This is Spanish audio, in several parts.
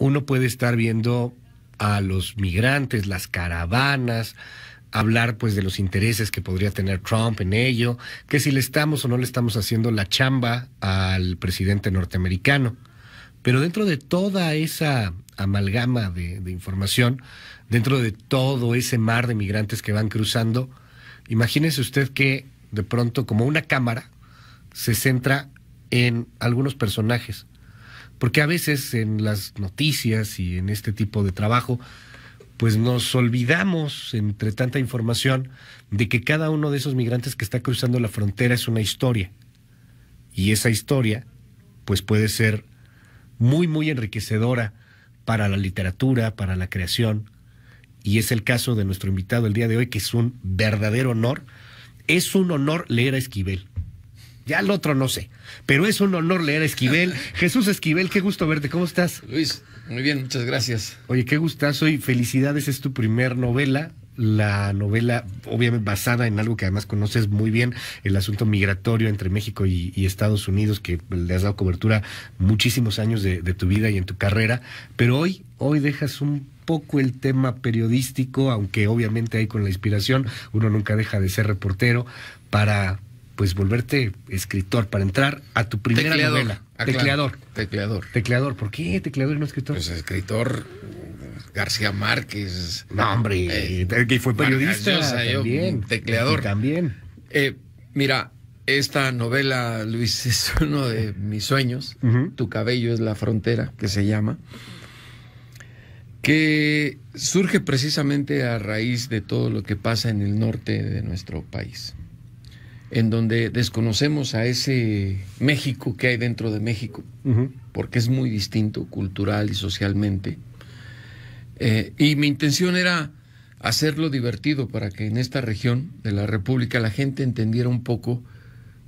uno puede estar viendo a los migrantes, las caravanas, hablar pues de los intereses que podría tener Trump en ello, que si le estamos o no le estamos haciendo la chamba al presidente norteamericano. Pero dentro de toda esa amalgama de, información, dentro de todo ese mar de migrantes que van cruzando, imagínese usted que de pronto como una cámara se centra en algunos personajes porque a veces en las noticias y en este tipo de trabajo, pues nos olvidamos entre tanta información de que cada uno de esos migrantes que está cruzando la frontera es una historia. Y esa historia, pues puede ser muy, muy enriquecedora para la literatura, para la creación. Y es el caso de nuestro invitado el día de hoy, que es un verdadero honor. Es un honor leer a Esquivel. Ya el otro no sé. Pero es un honor leer a Esquivel. Jesús Esquivel, qué gusto verte. ¿Cómo estás? Luis, muy bien, muchas gracias. Oye, qué gustazo y felicidades. Es tu primer novela la novela, obviamente basada en algo que además conoces muy bien, el asunto migratorio entre México y, Estados Unidos, que le has dado cobertura muchísimos años de, tu vida y en tu carrera, pero hoy, hoy dejas un poco el tema periodístico, aunque obviamente hay con la inspiración, uno nunca deja de ser reportero, para, pues volverte escritor, para entrar a tu primera tecleador, novela. Ah, tecleador. Tecleador. ¿Por qué tecleador y no escritor? Pues escritor García Márquez. No, hombre. Eh, que fue periodista. también. tecleador. también. Eh, mira, esta novela, Luis, es uno de mis sueños. Tu cabello es la frontera, que se llama. Que surge precisamente a raíz de todo lo que pasa en el norte de nuestro país en donde desconocemos a ese México que hay dentro de México, porque es muy distinto cultural y socialmente. Eh, y mi intención era hacerlo divertido para que en esta región de la República la gente entendiera un poco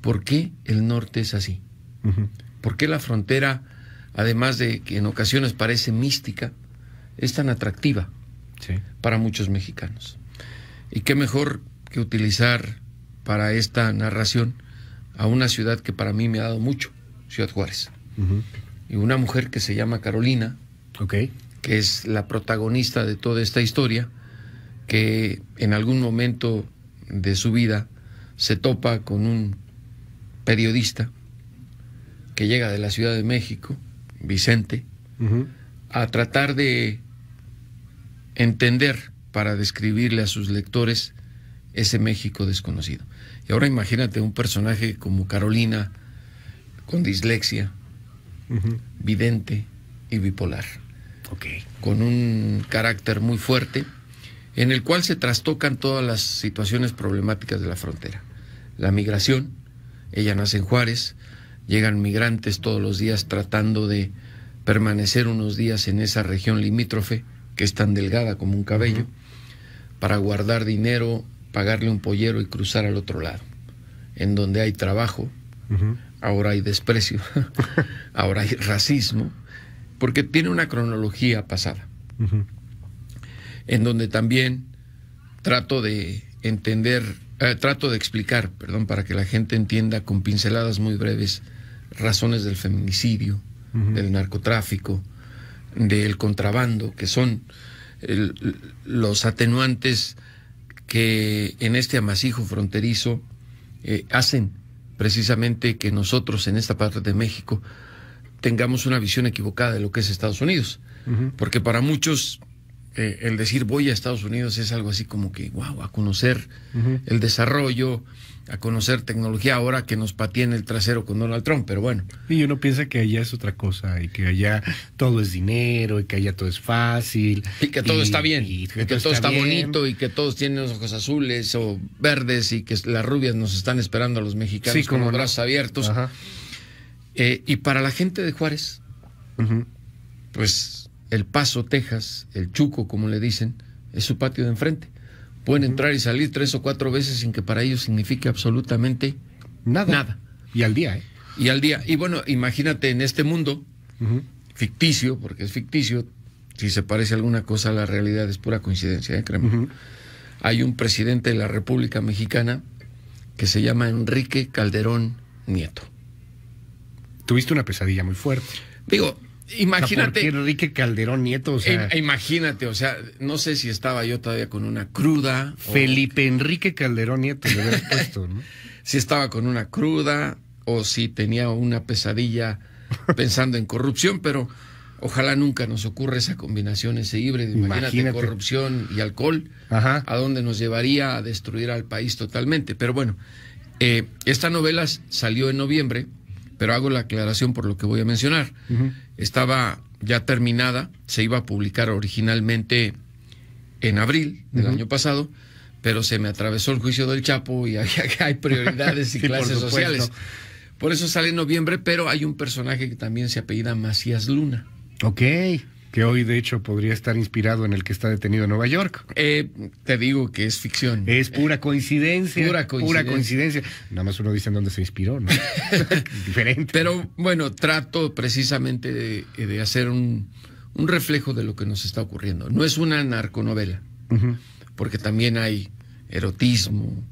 por qué el norte es así, por qué la frontera, además de que en ocasiones parece mística, es tan atractiva para muchos mexicanos. Y qué mejor que utilizar para esta narración a una ciudad que para mí me ha dado mucho, Ciudad Juárez. Y una mujer que se llama Carolina, que es la protagonista de toda esta historia, que en algún momento de su vida se topa con un periodista que llega de la Ciudad de México, Vicente, a tratar de entender para describirle a sus lectores ese México desconocido. Y ahora imagínate un personaje como Carolina, con dislexia, vidente y bipolar. Con un carácter muy fuerte, en el cual se trastocan todas las situaciones problemáticas de la frontera. La migración, ella nace en Juárez, llegan migrantes todos los días tratando de permanecer unos días en esa región limítrofe, que es tan delgada como un cabello, para guardar dinero, pagarle un pollero y cruzar al otro lado, en donde hay trabajo, ahora hay desprecio, ahora hay racismo, porque tiene una cronología pasada, en donde también trato de entender, eh, trato de explicar, perdón, para que la gente entienda con pinceladas muy breves razones del feminicidio, del narcotráfico, del contrabando, que son los atenuantes que en este amasijo fronterizo eh, hacen precisamente que nosotros en esta parte de México tengamos una visión equivocada de lo que es Estados Unidos. Porque para muchos este, el decir voy a Estados Unidos es algo así como que, wow, a conocer el desarrollo, a conocer tecnología ahora que nos patiene el trasero con Donald Trump, pero bueno. Y uno piensa que allá es otra cosa, y que allá todo es dinero, y que allá todo es fácil. Y que todo está bien, y, que, todo está, bonito, y que todos tienen los ojos azules o verdes, y que las rubias nos están esperando a los mexicanos con los brazos abiertos. Eh, y para la gente de Juárez, pues el Paso, Texas, el Chuco, como le dicen, es su patio de enfrente. Pueden entrar y salir tres o cuatro veces sin que para ellos signifique absolutamente nada. nada. Y al día, ¿eh? Y al día. Y bueno, imagínate en este mundo, ficticio, porque es ficticio, si se parece alguna cosa a la realidad es pura coincidencia, ¿eh? Créeme. Hay un presidente de la República Mexicana que se llama Enrique Calderón Nieto. Tuviste una pesadilla muy fuerte. Digo, imagínate. Enrique Calderón Nieto, o sea. imagínate, o sea, no sé si estaba yo todavía con una cruda. Felipe Enrique Calderón Nieto, le puesto, ¿no? si estaba con una cruda o si tenía una pesadilla pensando en corrupción, pero ojalá nunca nos ocurra esa combinación, ese híbrido. de corrupción y alcohol, a dónde nos llevaría a destruir al país totalmente. Pero bueno, eh, esta novela salió en noviembre pero hago la aclaración por lo que voy a mencionar. Estaba ya terminada, se iba a publicar originalmente en abril del año pasado, pero se me atravesó el juicio del Chapo y hay, prioridades y clases sociales. Por eso sale en noviembre, pero hay un personaje que también se apellida Macías Luna. Ok que hoy de hecho podría estar inspirado en el que está detenido en Nueva York. Eh, te digo que es ficción. Es pura coincidencia. Pura coincidencia. Nada más uno dice en dónde se inspiró, ¿no? diferente. Pero bueno, trato precisamente de, hacer un, reflejo de lo que nos está ocurriendo. No es una narconovela, porque también hay erotismo,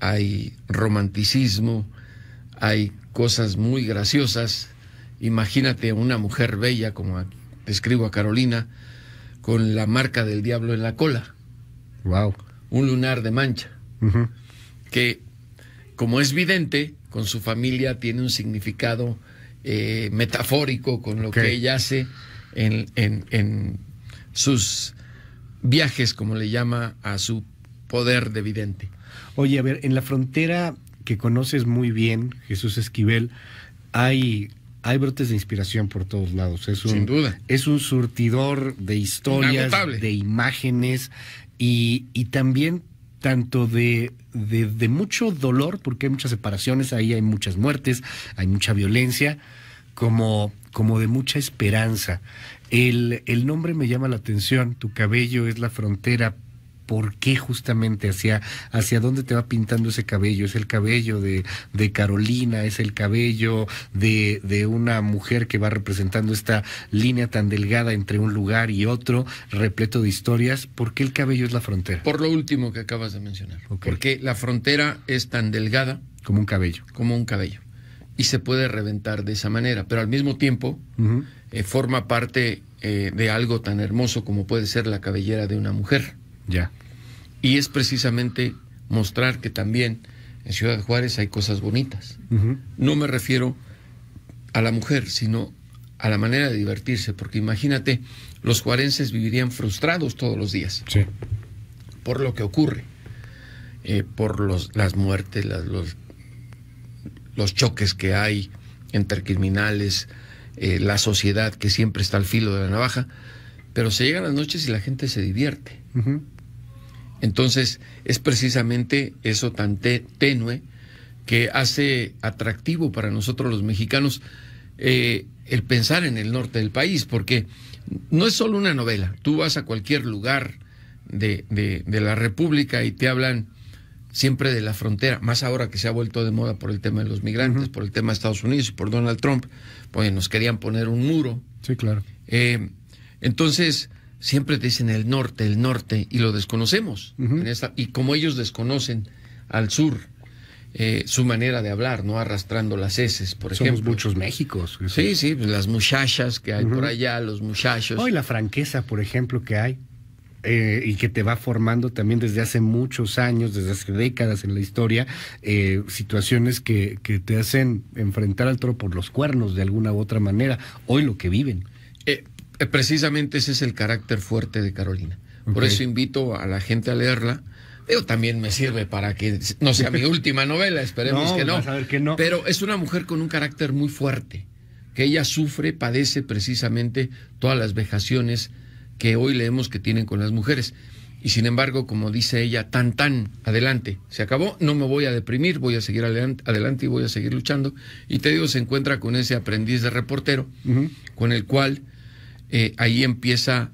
hay romanticismo, hay cosas muy graciosas. Imagínate una mujer bella como aquí escribo a Carolina, con la marca del diablo en la cola. Wow. Un lunar de mancha. Que, como es vidente, con su familia tiene un significado eh, metafórico con lo que ella hace en, en sus viajes, como le llama a su poder de vidente. Oye, a ver, en la frontera que conoces muy bien, Jesús Esquivel, hay hay brotes de inspiración por todos lados. Es un, Sin duda. Es un surtidor de historias, de imágenes y, también tanto de, mucho dolor, porque hay muchas separaciones, ahí hay muchas muertes, hay mucha violencia, como, de mucha esperanza. el nombre me llama la atención, tu cabello es la frontera por qué justamente hacia, hacia dónde te va pintando ese cabello. Es el cabello de, de Carolina, es el cabello de, de, una mujer que va representando esta línea tan delgada entre un lugar y otro, repleto de historias. ¿Por qué el cabello es la frontera? Por lo último que acabas de mencionar. Porque la frontera es tan delgada. Como un cabello. Como un cabello. Y se puede reventar de esa manera, pero al mismo tiempo eh, forma parte eh, de algo tan hermoso como puede ser la cabellera de una mujer. Ya. Y es precisamente mostrar que también en Ciudad Juárez hay cosas bonitas. No me refiero a la mujer, sino a la manera de divertirse, porque imagínate, los juarenses vivirían frustrados todos los días sí. por lo que ocurre, eh, por las muertes, los, choques que hay entre criminales, eh, la sociedad que siempre está al filo de la navaja, pero se llegan las noches y la gente se divierte. Entonces, es precisamente eso tan tenue que hace atractivo para nosotros los mexicanos eh, el pensar en el norte del país, porque no es solo una novela. Tú vas a cualquier lugar de, la República y te hablan siempre de la frontera, más ahora que se ha vuelto de moda por el tema de los migrantes, por el tema de Estados Unidos y por Donald Trump, pues nos querían poner un muro. Sí, claro. Eh, entonces, siempre dicen el norte, el norte, y lo desconocemos. y como ellos desconocen al sur, eh, su manera de hablar, ¿no? Arrastrando las heces, por Somos ejemplo. muchos Méxicos. ¿sí? sí, pues, las muchachas que hay por allá, los muchachos. Hoy la franqueza, por ejemplo, que hay. Eh, y que te va formando también desde hace muchos años, desde hace décadas en la historia, eh, situaciones que, que, te hacen enfrentar al toro por los cuernos de alguna u otra manera, hoy lo que viven. Eh, precisamente ese es el carácter fuerte de Carolina. Por eso invito a la gente a leerla. Pero también me sirve para que no sea mi última novela, esperemos que, no. que, no. Pero es una mujer con un carácter muy fuerte, que ella sufre, padece precisamente todas las vejaciones que hoy leemos que tienen con las mujeres. Y sin embargo, como dice ella, tan tan, adelante, se acabó, no me voy a deprimir, voy a seguir adelante y voy a seguir luchando. Y te digo, se encuentra con ese aprendiz de reportero, con el cual eh, ahí empieza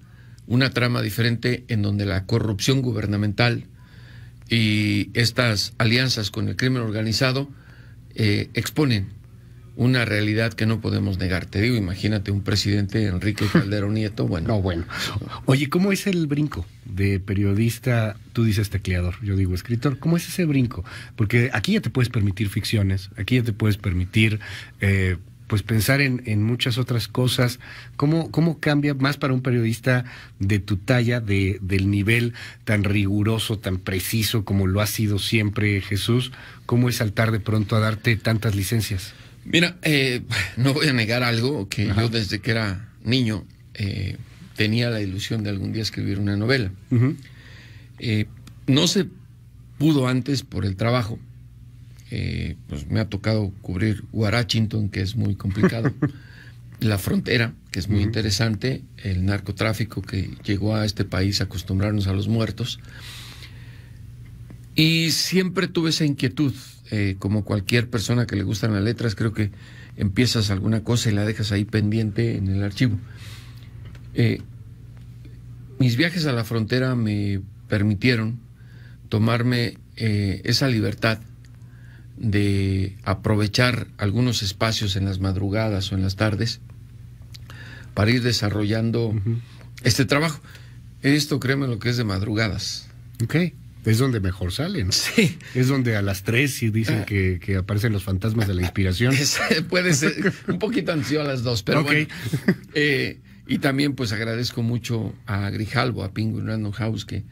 una trama diferente en donde la corrupción gubernamental y estas alianzas con el crimen organizado eh, exponen una realidad que no podemos negar. Te digo, imagínate un presidente Enrique Calderón Nieto, bueno. bueno. Oye, ¿cómo es el brinco de periodista, tú dices tecleador, yo digo escritor, ¿cómo es ese brinco? Porque aquí ya te puedes permitir ficciones, aquí ya te puedes permitir eh, pues pensar en, muchas otras cosas. ¿Cómo, ¿Cómo cambia más para un periodista de tu talla, de, del nivel tan riguroso, tan preciso como lo ha sido siempre Jesús? ¿Cómo es saltar de pronto a darte tantas licencias? Mira, eh, no voy a negar algo que yo desde que era niño eh, tenía la ilusión de algún día escribir una novela. Eh, no se pudo antes por el trabajo. Eh, pues me ha tocado cubrir Warachington, que es muy complicado, la frontera, que es muy interesante, el narcotráfico que llegó a este país acostumbrarnos a los muertos. Y siempre tuve esa inquietud, eh, como cualquier persona que le gustan las letras, creo que empiezas alguna cosa y la dejas ahí pendiente en el archivo. Eh, mis viajes a la frontera me permitieron tomarme esa libertad de aprovechar algunos espacios en las madrugadas o en las tardes para ir desarrollando este trabajo. Esto, créeme, lo que es de madrugadas. Ok. Es donde mejor salen. Sí. Es donde a las tres dicen ah. que, aparecen los fantasmas de la inspiración. puede ser un poquito ansioso a las dos. pero bueno. Eh, y también pues agradezco mucho a Grijalvo, a Penguin Random House, que,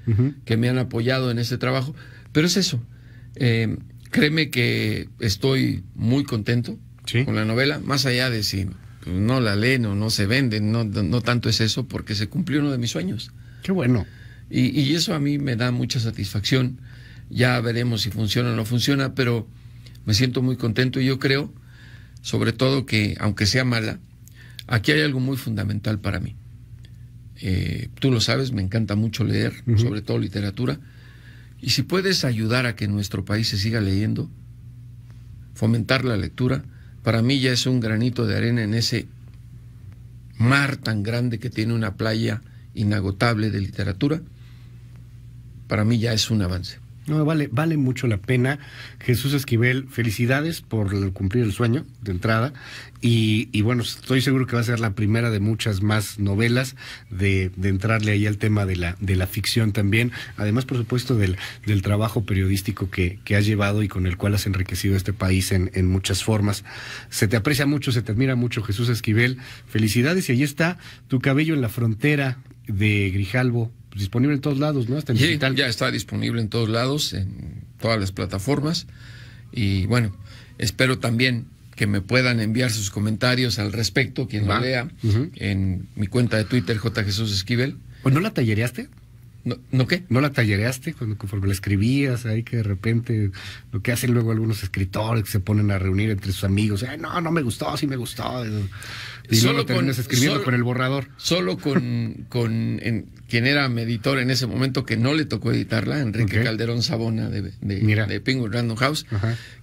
que me han apoyado en este trabajo. Pero es eso. Eh, Créeme que estoy muy contento con la novela, más allá de si no la leen o no se venden, no, tanto es eso, porque se cumplió uno de mis sueños. Qué bueno. Y, eso a mí me da mucha satisfacción. Ya veremos si funciona o no funciona, pero me siento muy contento y yo creo, sobre todo, que aunque sea mala, aquí hay algo muy fundamental para mí. Eh, tú lo sabes, me encanta mucho leer, sobre todo literatura y si puedes ayudar a que nuestro país se siga leyendo, fomentar la lectura, para mí ya es un granito de arena en ese mar tan grande que tiene una playa inagotable de literatura, para mí ya es un avance. No, vale, vale mucho la pena. Jesús Esquivel, felicidades por cumplir el sueño de entrada. Y, bueno, estoy seguro que va a ser la primera de muchas más novelas de, entrarle ahí al tema de la, de la ficción también. Además, por supuesto, del, trabajo periodístico que, has llevado y con el cual has enriquecido este país en, en muchas formas. Se te aprecia mucho, se te admira mucho, Jesús Esquivel. Felicidades y ahí está tu cabello en la frontera de Grijalvo disponible en todos lados, ¿no? Sí, Ya está disponible en todos lados, en todas las plataformas. Y bueno, espero también que me puedan enviar sus comentarios al respecto, quien lo lea, en mi cuenta de Twitter, J. Jesús Esquivel. no la tallereaste? ¿No, qué? ¿No la tallereaste conforme la escribías? Ahí que de repente lo que hacen luego algunos escritores que se ponen a reunir entre sus amigos. no, no me gustó, sí me gustó. Y solo luego con, escribiendo con el borrador. Solo con, con quien era mi editor en ese momento que no le tocó editarla, Enrique Calderón Sabona de, de, de Penguin Random House,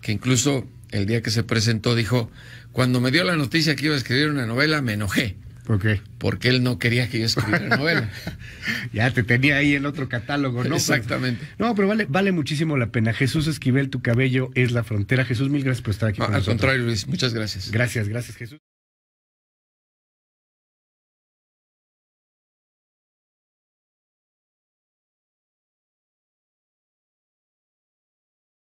que incluso el día que se presentó dijo, cuando me dio la noticia que iba a escribir una novela, me enojé. ¿Por qué? Porque él no quería que yo escribiera novela. ya te tenía ahí en otro catálogo, ¿no? Exactamente. no, pero vale, vale muchísimo la pena. Jesús Esquivel, tu cabello es la frontera. Jesús, mil gracias por estar aquí. con al contrario, Luis, muchas gracias. Gracias, gracias, Jesús.